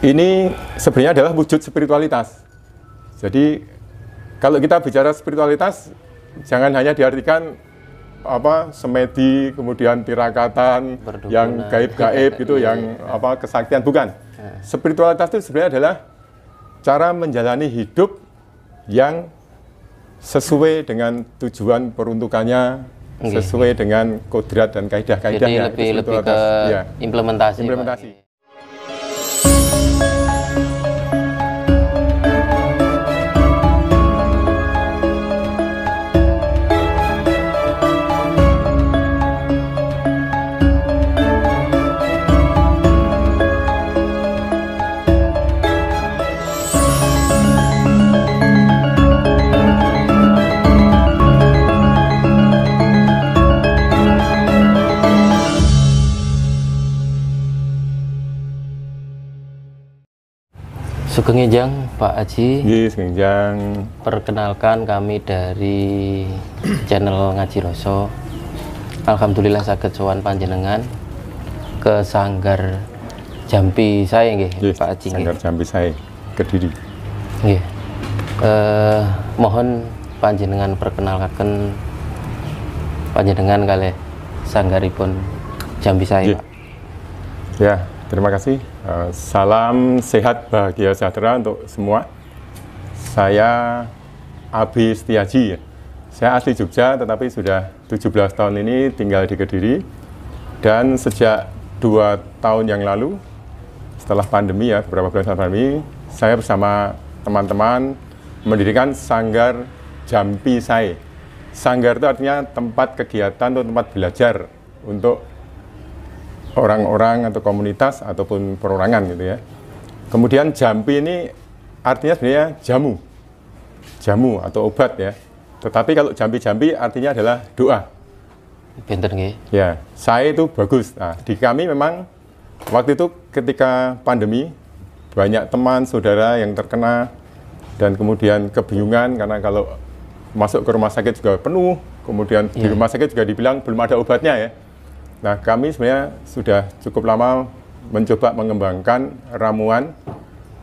ini sebenarnya adalah wujud spiritualitas. Jadi kalau kita bicara spiritualitas, jangan hanya diartikan apa semedi kemudian tirakatan Berdukunan. yang gaib-gaib gitu iya, yang iya. apa kesaktian bukan iya. spiritualitas itu sebenarnya adalah cara menjalani hidup yang sesuai dengan tujuan peruntukannya sesuai dengan kodrat dan kaidah-kaidahnya jadi ya, lebih lebih ke ya. implementasi implementasi Kengjang Pak Aji. Yes, Kengjang. Perkenalkan kami dari channel Ngaji Roso. Alhamdulillah saya kecuan panjenengan ke Sanggar Jampi saya nge, yes, Pak Aji. Sanggar nge. Jampi saya Kediri. Iya. Eh, mohon panjenengan perkenalkan panjenengan kali sanggaripun Jambi saya, yes. Pak. Ya, terima kasih Eh, salam sehat bahagia sejahtera untuk semua. Saya Abi Setiaji. Saya asli Jogja tetapi sudah 17 tahun ini tinggal di Kediri dan sejak dua tahun yang lalu setelah pandemi ya beberapa bulan setelah pandemi saya bersama teman-teman mendirikan Sanggar Jampi Sai. Sanggar itu artinya tempat kegiatan atau tempat belajar untuk orang-orang atau komunitas ataupun perorangan gitu ya. Kemudian jampi ini artinya sebenarnya jamu, jamu atau obat ya. Tetapi kalau jampi-jampi artinya adalah doa. Pinter nggih. Ya, saya itu bagus. Nah, di kami memang waktu itu ketika pandemi banyak teman saudara yang terkena dan kemudian kebingungan karena kalau masuk ke rumah sakit juga penuh, kemudian yeah. di iya. rumah sakit juga dibilang belum ada obatnya ya Nah, kami sebenarnya sudah cukup lama mencoba mengembangkan ramuan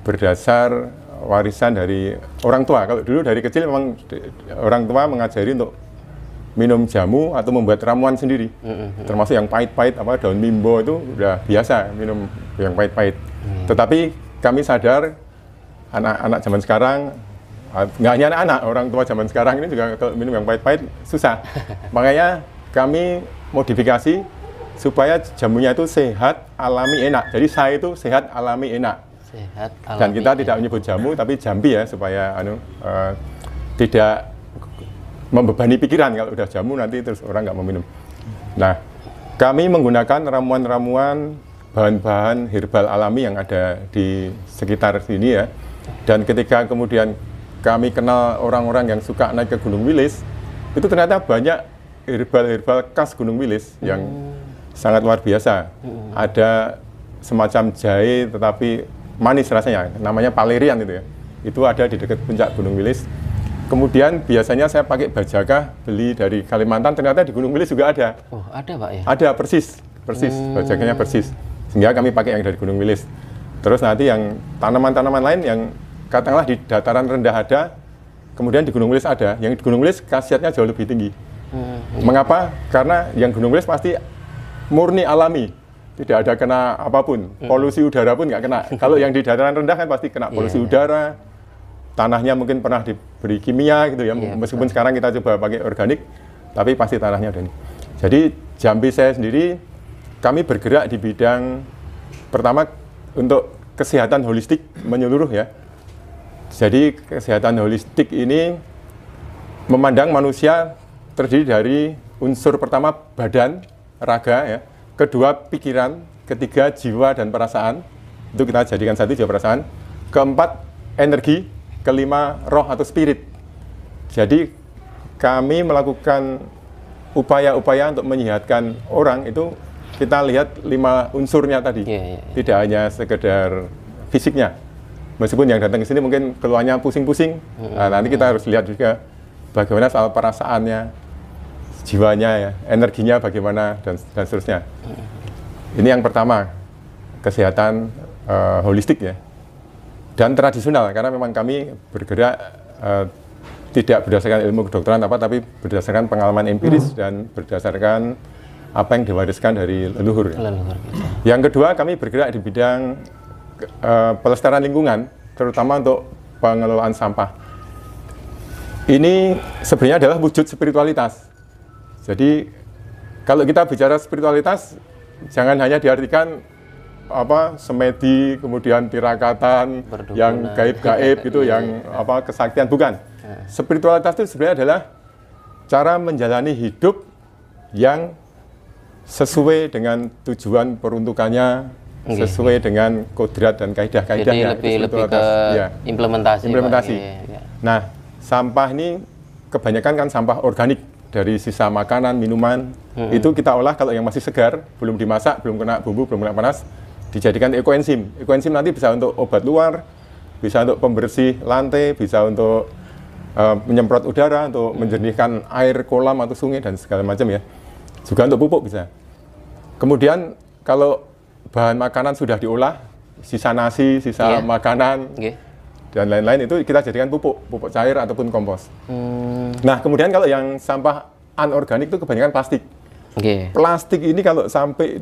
berdasar warisan dari orang tua. Kalau dulu dari kecil memang orang tua mengajari untuk minum jamu atau membuat ramuan sendiri. Mm-hmm. Termasuk yang pahit-pahit apa daun mimbo itu sudah biasa minum yang pahit-pahit. Mm. Tetapi kami sadar anak-anak zaman sekarang nggak hanya anak-anak, orang tua zaman sekarang ini juga kalau minum yang pahit-pahit susah. Makanya kami modifikasi supaya jamunya itu sehat, alami, enak. Jadi saya itu sehat, alami, enak. Sehat, alami, Dan kita enak. tidak menyebut jamu, tapi jambi ya supaya anu uh, tidak membebani pikiran kalau udah jamu nanti terus orang nggak mau minum. Nah, kami menggunakan ramuan-ramuan bahan-bahan herbal alami yang ada di sekitar sini ya. Dan ketika kemudian kami kenal orang-orang yang suka naik ke Gunung Wilis, itu ternyata banyak herbal-herbal khas Gunung Wilis yang hmm sangat luar biasa. Hmm. Ada semacam jahe tetapi manis rasanya, namanya palerian itu ya. Itu ada di dekat puncak Gunung Wilis. Kemudian biasanya saya pakai bajakah beli dari Kalimantan, ternyata di Gunung Wilis juga ada. Oh, ada Pak ya? Ada, persis. Persis, hmm. bajakanya persis. Sehingga kami pakai yang dari Gunung Wilis. Terus nanti yang tanaman-tanaman lain yang katakanlah di dataran rendah ada, kemudian di Gunung Wilis ada. Yang di Gunung Wilis khasiatnya jauh lebih tinggi. Hmm. Mengapa? Karena yang Gunung Wilis pasti murni alami tidak ada kena apapun hmm. polusi udara pun nggak kena kalau yang di dataran rendah kan pasti kena polusi yeah. udara tanahnya mungkin pernah diberi kimia gitu ya yeah, iya, meskipun betul. sekarang kita coba pakai organik tapi pasti tanahnya ada ini jadi Jambi saya sendiri kami bergerak di bidang pertama untuk kesehatan holistik menyeluruh ya jadi kesehatan holistik ini memandang manusia terdiri dari unsur pertama badan raga ya kedua pikiran ketiga jiwa dan perasaan itu kita jadikan satu jiwa perasaan keempat energi kelima roh atau spirit jadi kami melakukan upaya-upaya untuk menyehatkan orang itu kita lihat lima unsurnya tadi yeah, yeah, yeah. tidak hanya sekedar fisiknya meskipun yang datang ke sini mungkin keluarnya pusing-pusing hmm. nah, nanti kita harus lihat juga bagaimana soal perasaannya jiwanya ya, energinya bagaimana dan dan seterusnya. Ini yang pertama kesehatan uh, holistik ya dan tradisional karena memang kami bergerak uh, tidak berdasarkan ilmu kedokteran apa tapi berdasarkan pengalaman empiris hmm. dan berdasarkan apa yang diwariskan dari leluhur. Ya. leluhur Yang kedua kami bergerak di bidang uh, pelestarian lingkungan terutama untuk pengelolaan sampah. Ini sebenarnya adalah wujud spiritualitas jadi kalau kita bicara spiritualitas jangan hanya diartikan apa semedi kemudian tirakatan Berdukunan. yang gaib-gaib gitu iya, yang iya. apa kesaktian bukan. Iya. Spiritualitas itu sebenarnya adalah cara menjalani hidup yang sesuai dengan tujuan peruntukannya sesuai dengan kodrat dan kaidah kaidah jadi ya, lebih lebih ke ya. implementasi implementasi iya. nah sampah ini kebanyakan kan sampah organik dari sisa makanan, minuman, hmm. itu kita olah kalau yang masih segar, belum dimasak, belum kena bumbu, belum kena panas, dijadikan ekoenzim. Ekoenzim nanti bisa untuk obat luar, bisa untuk pembersih lantai, bisa untuk uh, menyemprot udara, untuk hmm. menjernihkan air kolam atau sungai dan segala macam ya. Juga untuk pupuk bisa. Kemudian kalau bahan makanan sudah diolah, sisa nasi, sisa yeah. makanan, yeah dan lain-lain itu kita jadikan pupuk, pupuk cair ataupun kompos. Hmm. Nah, kemudian kalau yang sampah anorganik itu kebanyakan plastik. Okay. Plastik ini kalau sampai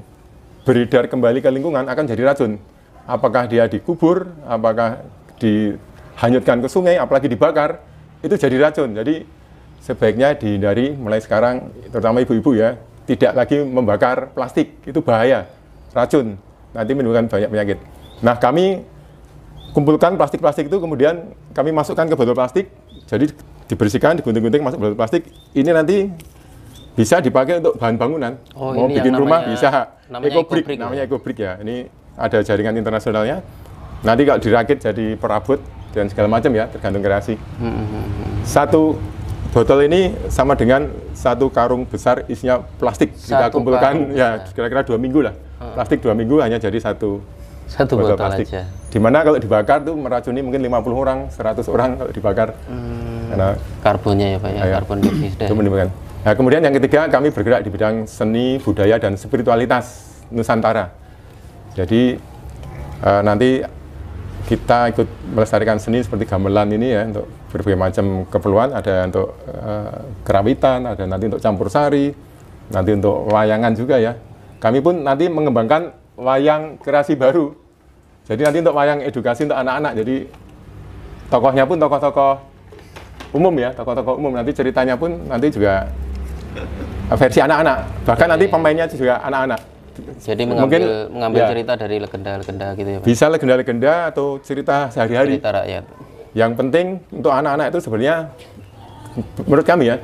beredar kembali ke lingkungan akan jadi racun. Apakah dia dikubur, apakah dihanyutkan ke sungai, apalagi dibakar, itu jadi racun. Jadi sebaiknya dihindari mulai sekarang, terutama ibu-ibu ya, tidak lagi membakar plastik, itu bahaya, racun, nanti menimbulkan banyak penyakit. Nah, kami kumpulkan plastik-plastik itu kemudian kami masukkan ke botol plastik. Jadi dibersihkan, digunting-gunting masuk botol plastik. Ini nanti bisa dipakai untuk bahan bangunan. Oh, Mau bikin namanya, rumah bisa. Namanya eco-brick, ya? namanya eco-brick ya. Ini ada jaringan internasionalnya. Nanti kalau dirakit jadi perabot dan segala macam ya, tergantung kreasi. Satu botol ini sama dengan satu karung besar isinya plastik satu kita kumpulkan karung, ya kira-kira dua minggu lah plastik dua minggu hanya jadi satu satu botol, botol plastik. aja. Dimana kalau dibakar tuh meracuni mungkin 50 orang, 100 orang kalau dibakar. Hmm, Karena karbonnya ya Pak ya, ya. karbon dioksida. Nah, kemudian yang ketiga kami bergerak di bidang seni, budaya dan spiritualitas Nusantara. Jadi uh, nanti kita ikut melestarikan seni seperti gamelan ini ya untuk berbagai macam keperluan ada untuk uh, kerawitan ada nanti untuk campur sari nanti untuk wayangan juga ya kami pun nanti mengembangkan wayang kreasi baru. Jadi nanti untuk wayang edukasi untuk anak-anak. Jadi tokohnya pun tokoh-tokoh umum ya, tokoh-tokoh umum. Nanti ceritanya pun nanti juga versi anak-anak. Bahkan Jadi, nanti pemainnya juga anak-anak. Jadi mengambil, Mungkin, mengambil ya, cerita dari legenda-legenda gitu ya Pak? Bisa legenda-legenda atau cerita sehari-hari. Cerita rakyat. Yang penting untuk anak-anak itu sebenarnya menurut kami ya,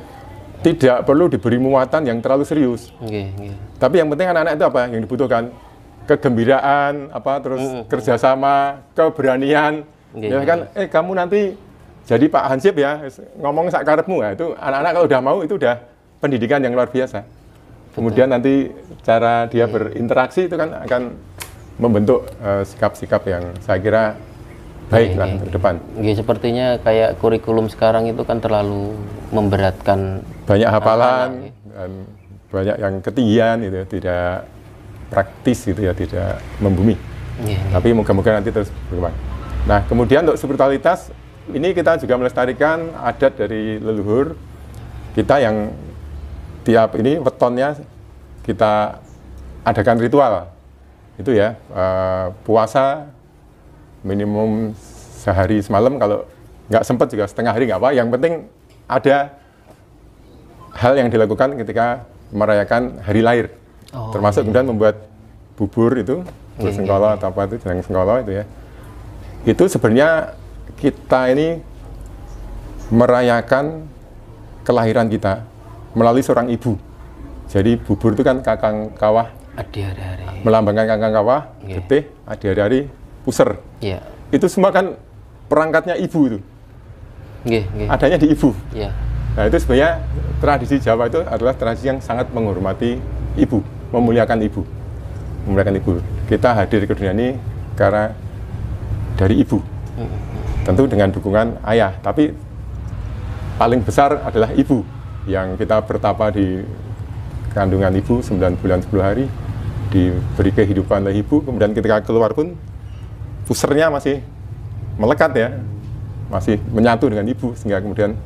tidak perlu diberi muatan yang terlalu serius. Okay, okay. Tapi yang penting anak-anak itu apa yang dibutuhkan? kegembiraan apa terus mm -hmm. kerjasama keberanian okay. Iya. ya kan eh kamu nanti jadi Pak Hansip ya ngomong sakarepmu ya nah, itu anak-anak kalau udah mau itu udah pendidikan yang luar biasa kemudian Betul. nanti cara dia iya. berinteraksi itu kan akan membentuk eh, sikap-sikap uh, yang saya kira baik iya, lah ke depan. okay, sepertinya kayak kurikulum sekarang itu kan terlalu memberatkan banyak hafalan anak dan banyak yang ketinggian itu ya, tidak praktis gitu ya tidak membumi yeah, iya. tapi moga-moga nanti terus berkembang nah kemudian untuk spiritualitas ini kita juga melestarikan adat dari leluhur kita yang tiap ini wetonnya kita adakan ritual itu ya uh, puasa minimum sehari semalam kalau nggak sempat juga setengah hari nggak apa yang penting ada hal yang dilakukan ketika merayakan hari lahir Oh, Termasuk iya. kemudian membuat bubur itu, bubur iya, hmm. sengkolo iya. atau apa itu, jenang sengkolo itu ya. Itu sebenarnya kita ini merayakan kelahiran kita melalui seorang ibu. Jadi bubur itu kan kakang kawah. Adi hari-hari. Melambangkan kakang kawah, iya. getih, adi hari-hari, puser. iya. Itu semua kan perangkatnya ibu itu. iya, iya. Adanya di ibu. iya. Nah itu sebenarnya tradisi Jawa itu adalah tradisi yang sangat menghormati ibu memuliakan ibu memuliakan ibu kita hadir ke dunia ini karena dari ibu tentu dengan dukungan ayah tapi paling besar adalah ibu yang kita bertapa di kandungan ibu 9 bulan 10 hari diberi kehidupan oleh ibu kemudian ketika keluar pun pusernya masih melekat ya masih menyatu dengan ibu sehingga kemudian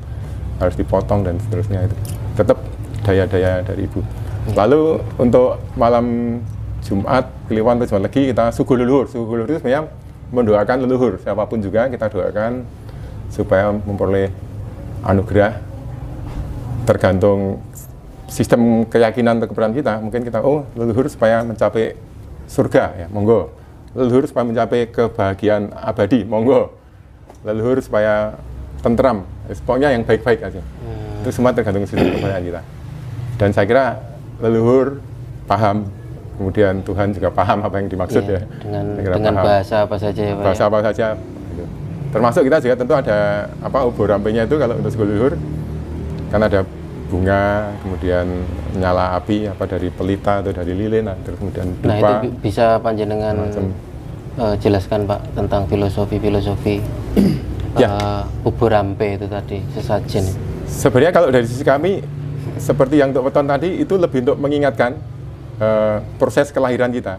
harus dipotong dan seterusnya itu tetap daya-daya dari ibu Lalu untuk malam Jumat Kliwon atau Jumat lagi kita suguh leluhur. Suguh leluhur itu sebenarnya mendoakan leluhur siapapun juga kita doakan supaya memperoleh anugerah tergantung sistem keyakinan atau keberanian kita mungkin kita oh leluhur supaya mencapai surga ya monggo leluhur supaya mencapai kebahagiaan abadi monggo leluhur supaya tentram pokoknya yang baik-baik aja hmm. itu semua tergantung sistem keberanian kita dan saya kira leluhur paham kemudian Tuhan juga paham apa yang dimaksud iya, ya dengan, dengan bahasa apa saja ya bahasa ya? apa saja gitu. termasuk kita juga tentu ada apa obor rampenya itu kalau untuk leluhur kan ada bunga kemudian nyala api apa dari pelita atau dari lilin atau nah, kemudian dupa nah itu bisa panjenengan Uh, jelaskan Pak tentang filosofi-filosofi ya. uh, eh, ubur rampe itu tadi sesajen sebenarnya kalau dari sisi kami seperti yang untuk weton tadi itu lebih untuk mengingatkan uh, proses kelahiran kita.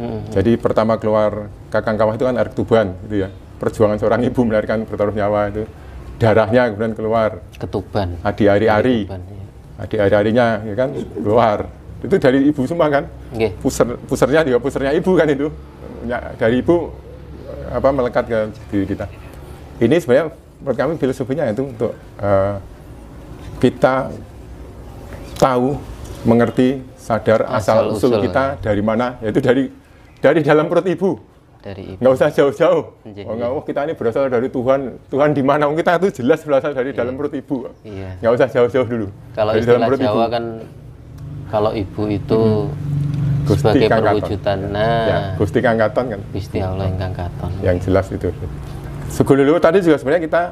hmm Jadi pertama keluar kakang kawah itu kan air ketuban gitu ya. Perjuangan seorang ibu melahirkan bertaruh nyawa itu darahnya kemudian keluar. Ketuban. Adi ari-ari. Ya. Adi ari-arinya ya kan keluar. Itu dari ibu semua kan. Okay. Puser pusernya juga pusernya ibu kan itu. Ya, dari ibu apa melekat ke diri kita. Ini sebenarnya menurut kami filosofinya itu untuk uh, kita tahu, mengerti, sadar asal, asal usul, usul kita dari mana, yaitu dari dari dalam perut ibu. Dari ibu. Nggak usah jauh-jauh. Oh, nggak, oh, kita ini berasal dari Tuhan. Tuhan di mana? Oh, kita itu jelas berasal dari iya. dalam perut ibu. Iya. Nggak usah jauh-jauh dulu. Kalau dari dalam perut Jawa ibu. kan, kalau ibu itu hmm. Gusti sebagai Kang perwujudan. Katon. Ya, nah, ya, Gusti Kang kan. Gusti Allah yang Kang Yang jelas itu. Suku dulu tadi juga sebenarnya kita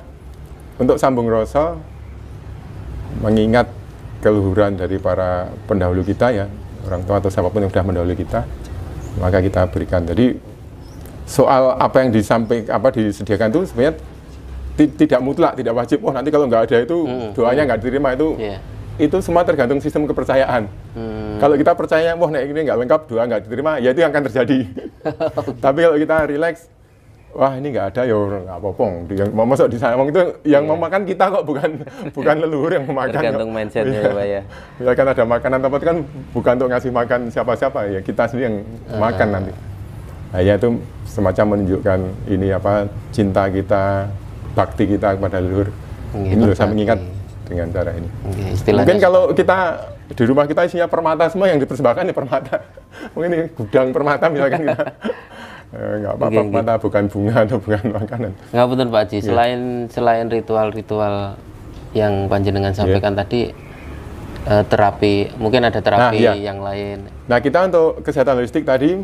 untuk sambung rasa mengingat keluhuran dari para pendahulu kita ya orang tua atau siapapun yang sudah mendahului kita maka kita berikan jadi soal apa yang disampaikan apa disediakan itu sebenarnya tidak mutlak tidak wajib oh nanti kalau nggak ada itu hmm. hmm. doanya nggak diterima itu yeah. itu semua tergantung sistem kepercayaan hmm. kalau kita percaya wah naik ini nggak lengkap doa nggak diterima ya itu yang akan terjadi tapi kalau kita relax wah ini nggak ada ya nggak apa-apa yang mau masuk di sana itu yang yeah. mau kita kok bukan bukan leluhur yang memakan tergantung kok. mindsetnya iya. ya pak ya kan ada makanan tempat kan bukan untuk ngasih makan siapa-siapa ya kita sendiri yang uh. makan nanti nah, ya itu semacam menunjukkan ini apa cinta kita bakti kita kepada leluhur yeah, ini loh saya mengingat dengan cara ini Okay, mungkin kalau kita di rumah kita isinya permata semua yang dipersembahkan ya permata mungkin ini gudang permata misalkan kita Eh, nggak apa-apa okay, mata okay. bukan bunga atau bukan makanan nggak betul Pak Haji yeah. Iya. selain ritual-ritual yang panjenengan iya. sampaikan yeah. tadi eh, terapi mungkin ada terapi nah, yeah. yang lain nah kita untuk kesehatan holistik tadi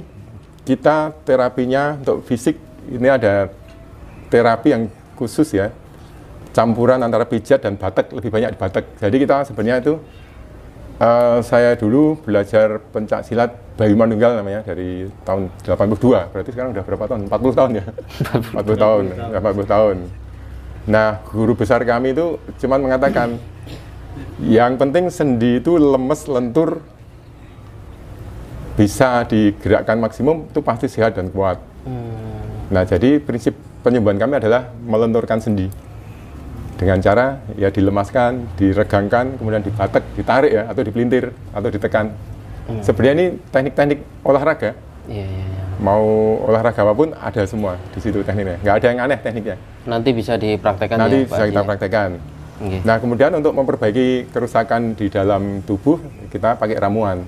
kita terapinya untuk fisik ini ada terapi yang khusus ya campuran antara pijat dan batek lebih banyak di batek jadi kita sebenarnya itu Uh, saya dulu belajar pencak silat Bayu Manunggal namanya dari tahun 82. Berarti sekarang udah berapa tahun? 40 tahun ya. 40 tahun, 40 tahun. Nah, guru besar kami itu cuma mengatakan yang penting sendi itu lemes lentur bisa digerakkan maksimum itu pasti sehat dan kuat. Hmm. Nah, jadi prinsip penyembuhan kami adalah melenturkan sendi dengan cara ya dilemaskan, diregangkan, kemudian dibatek, ditarik ya atau dipelintir atau ditekan. Hmm. Sebenarnya ini teknik-teknik olahraga. Iya, yeah, yeah. Mau olahraga apapun ada semua di situ tekniknya. Nggak ada yang aneh tekniknya. Nanti bisa dipraktekkan. Nanti ya, bisa kita ya. praktekkan. Okay. Nah kemudian untuk memperbaiki kerusakan di dalam tubuh kita pakai ramuan,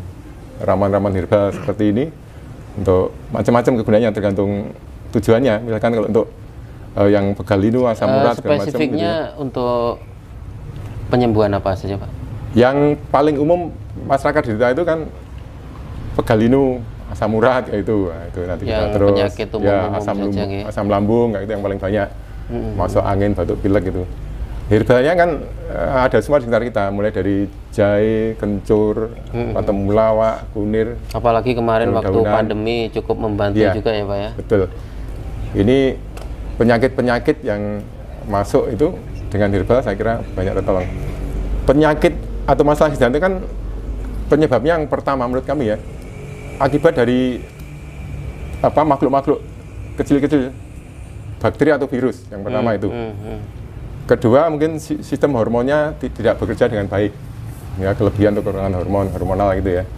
ramuan-ramuan herbal seperti ini untuk macam-macam kegunaannya tergantung tujuannya. Misalkan kalau untuk uh, yang ini asam urat, uh, Spesifiknya gitu. untuk penyembuhan apa saja Pak? Yang paling umum masyarakat di kita itu kan pegalinu, asam urat ya itu nah, itu nanti yang kita terus penyakit umum ya umum asam lambung ya. asam lambung kayak itu yang paling banyak hmm. masuk angin batuk pilek gitu herbalnya kan eh, ada semua di sekitar kita mulai dari jahe kencur hmm. atau mulawak kunir apalagi kemarin waktu pandemi cukup membantu ya, juga ya pak ya betul ini penyakit-penyakit yang masuk itu dengan herbal saya kira banyak tertolong. Penyakit atau masalah itu kan penyebabnya yang pertama menurut kami ya akibat dari apa makhluk-makhluk kecil-kecil bakteri atau virus yang pertama hmm, itu. Hmm, hmm. Kedua mungkin sistem hormonnya tidak bekerja dengan baik ya kelebihan atau kekurangan hormon hormonal gitu ya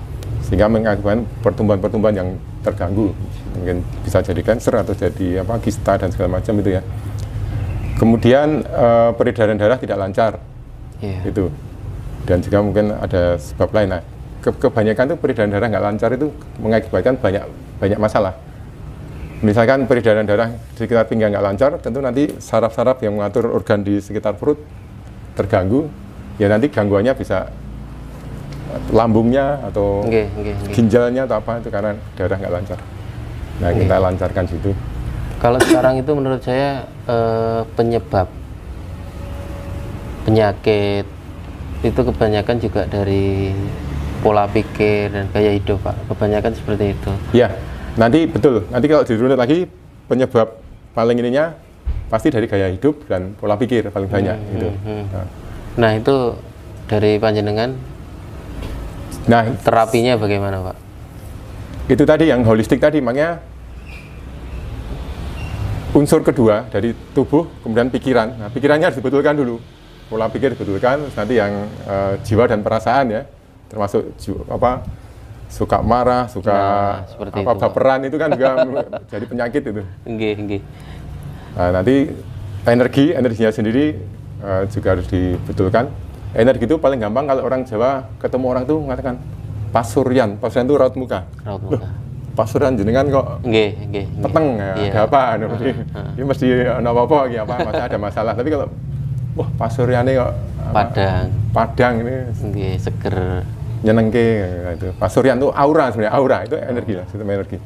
sehingga mengakibatkan pertumbuhan-pertumbuhan yang terganggu mungkin bisa jadi kanker atau jadi apa kista dan segala macam itu ya kemudian e, peredaran darah tidak lancar yeah. itu dan juga mungkin ada sebab lain nah ke kebanyakan itu peredaran darah nggak lancar itu mengakibatkan banyak banyak masalah misalkan peredaran darah di sekitar pinggang nggak lancar tentu nanti saraf-saraf yang mengatur organ di sekitar perut terganggu ya nanti gangguannya bisa lambungnya atau okay, okay, okay. ginjalnya atau apa itu karena darah nggak lancar. Nah okay. kita lancarkan situ. Kalau sekarang itu menurut saya eh, penyebab penyakit itu kebanyakan juga dari pola pikir dan gaya hidup pak. Kebanyakan seperti itu. Ya nanti betul nanti kalau dirunut lagi penyebab paling ininya pasti dari gaya hidup dan pola pikir paling banyak hmm, itu. Hmm, hmm. Nah. nah itu dari panjenengan Nah, terapinya bagaimana, Pak? Itu tadi yang holistik tadi, makanya unsur kedua dari tubuh, kemudian pikiran. Nah, pikirannya harus dibetulkan dulu. Pola pikir dibetulkan, nanti yang e, jiwa dan perasaan ya, termasuk apa suka marah, suka nah, apa itu, itu kan juga jadi penyakit itu. Enggak, enggak. Nah, nanti energi, energinya sendiri e, juga harus dibetulkan energi itu paling gampang kalau orang Jawa ketemu orang tuh mengatakan pasurian pasurian itu raut muka raut muka Loh, jadi jenengan kok nggih nggih peteng ya, iya. ada apa anu uh, uh. ini mesti ana apa-apa iki apa masa ada masalah tapi kalau wah ini kok apa, padang padang ini nggih seger nyenengke itu pasuryan itu aura sebenarnya aura itu energi lah sistem energi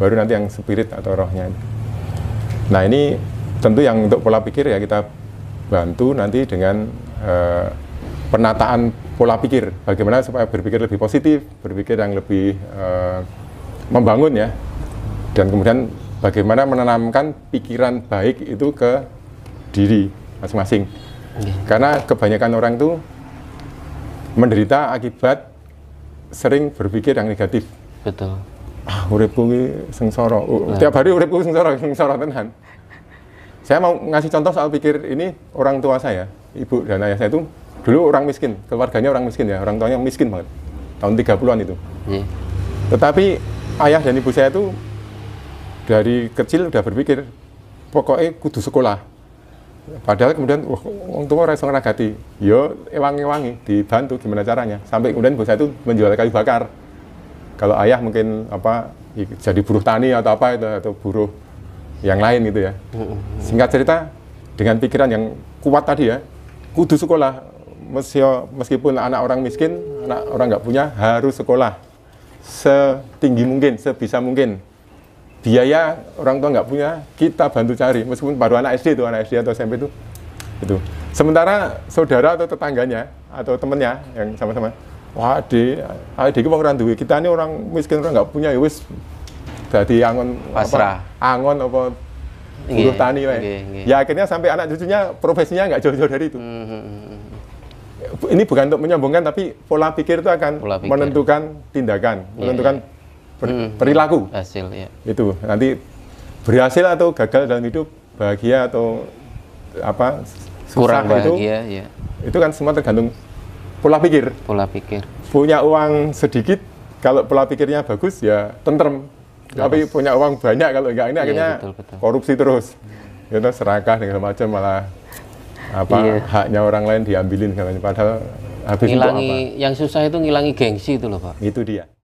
baru nanti yang spirit atau rohnya ini nah ini tentu yang untuk pola pikir ya kita bantu nanti dengan uh, penataan pola pikir bagaimana supaya berpikir lebih positif berpikir yang lebih uh, membangun ya dan kemudian bagaimana menanamkan pikiran baik itu ke diri masing-masing iya. karena kebanyakan orang itu menderita akibat sering berpikir yang negatif betul ah uripku kuwi sengsara uh, tiap hari uripku sengsara sengsara tenan saya mau ngasih contoh soal pikir ini orang tua saya ibu dan ayah saya itu Dulu orang miskin, keluarganya orang miskin ya, orang tuanya miskin banget. Tahun 30-an itu. Hmm. Tetapi ayah dan ibu saya itu dari kecil udah berpikir, pokoknya kudu sekolah. Padahal kemudian, wah, orang tua orang sangat ragati. Yo, ya, ewangi-ewangi, dibantu gimana caranya. Sampai kemudian ibu saya itu menjual kayu bakar. Kalau ayah mungkin apa jadi buruh tani atau apa itu atau buruh yang lain gitu ya. Hmm. Singkat cerita, dengan pikiran yang kuat tadi ya, kudu sekolah meskipun anak orang miskin, anak orang nggak punya, harus sekolah setinggi mungkin, sebisa mungkin. Biaya orang tua nggak punya, kita bantu cari. Meskipun baru anak SD itu, anak SD atau SMP itu, itu. Sementara saudara atau tetangganya atau temennya yang sama-sama, wah di, ayo ah, di orang duit. Kita ini orang miskin orang nggak punya, ya wis jadi angon Pasrah. apa, angon apa buruh tani, okay, okay. ya akhirnya sampai anak cucunya profesinya nggak jauh-jauh dari itu. Mm -hmm. hmm, hmm, hmm ini bukan untuk menyambungkan tapi pola pikir itu akan pikir. menentukan tindakan, yeah, menentukan yeah. Ber, hmm, hmm, perilaku. Hasil ya. Yeah. Itu nanti berhasil atau gagal dalam hidup, bahagia atau apa susah kurang bahagia itu, ya. Itu kan semua tergantung pola pikir. Pola pikir. Punya uang sedikit kalau pola pikirnya bagus ya tentrem. Terus. Tapi punya uang banyak kalau enggak ini iya, akhirnya betul, betul. korupsi terus. Itu ya serakah dengan macam malah apa iya. haknya orang lain diambilin katanya padahal habis ngilangi itu apa? yang susah itu ngilangi gengsi itu loh pak itu dia